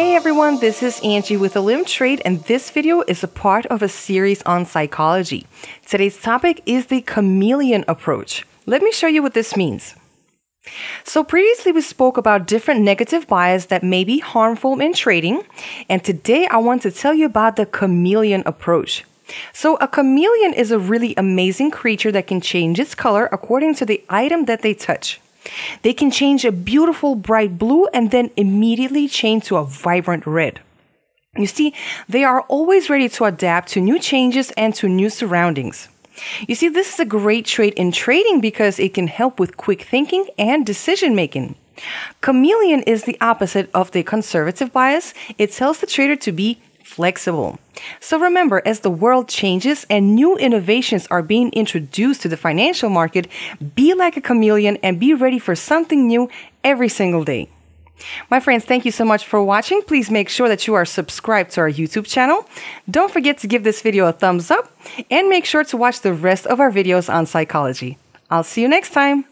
Hey everyone, this is Angie with a Limb Trade, and this video is a part of a series on psychology. Today's topic is the chameleon approach. Let me show you what this means. So, previously we spoke about different negative bias that may be harmful in trading, and today I want to tell you about the chameleon approach. So, a chameleon is a really amazing creature that can change its color according to the item that they touch. They can change a beautiful bright blue and then immediately change to a vibrant red. You see, they are always ready to adapt to new changes and to new surroundings. You see, this is a great trait in trading because it can help with quick thinking and decision making. Chameleon is the opposite of the conservative bias. It tells the trader to be flexible. So remember, as the world changes and new innovations are being introduced to the financial market, be like a chameleon and be ready for something new every single day. My friends, thank you so much for watching. Please make sure that you are subscribed to our YouTube channel. Don't forget to give this video a thumbs up and make sure to watch the rest of our videos on psychology. I'll see you next time.